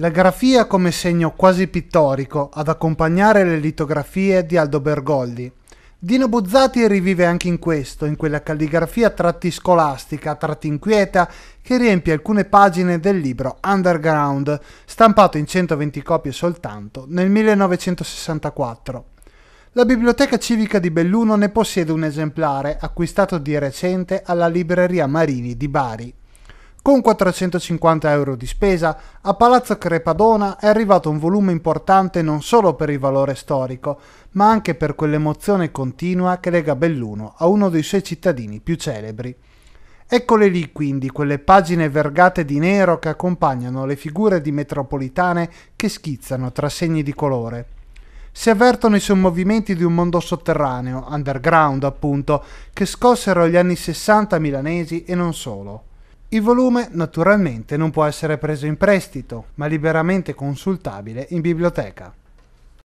La grafia come segno quasi pittorico ad accompagnare le litografie di Aldo Bergoldi. Dino Buzzati rivive anche in questo, in quella calligrafia a tratti scolastica, a tratti inquieta, che riempie alcune pagine del libro Underground, stampato in 120 copie soltanto nel 1964. La Biblioteca Civica di Belluno ne possiede un esemplare, acquistato di recente alla Libreria Marini di Bari. Con 450 euro di spesa, a Palazzo Crepadona è arrivato un volume importante non solo per il valore storico, ma anche per quell'emozione continua che lega Belluno a uno dei suoi cittadini più celebri. Eccole lì quindi quelle pagine vergate di nero che accompagnano le figure di metropolitane che schizzano tra segni di colore si avvertono i sommovimenti di un mondo sotterraneo, underground appunto, che scossero gli anni 60 milanesi e non solo. Il volume naturalmente non può essere preso in prestito, ma liberamente consultabile in biblioteca.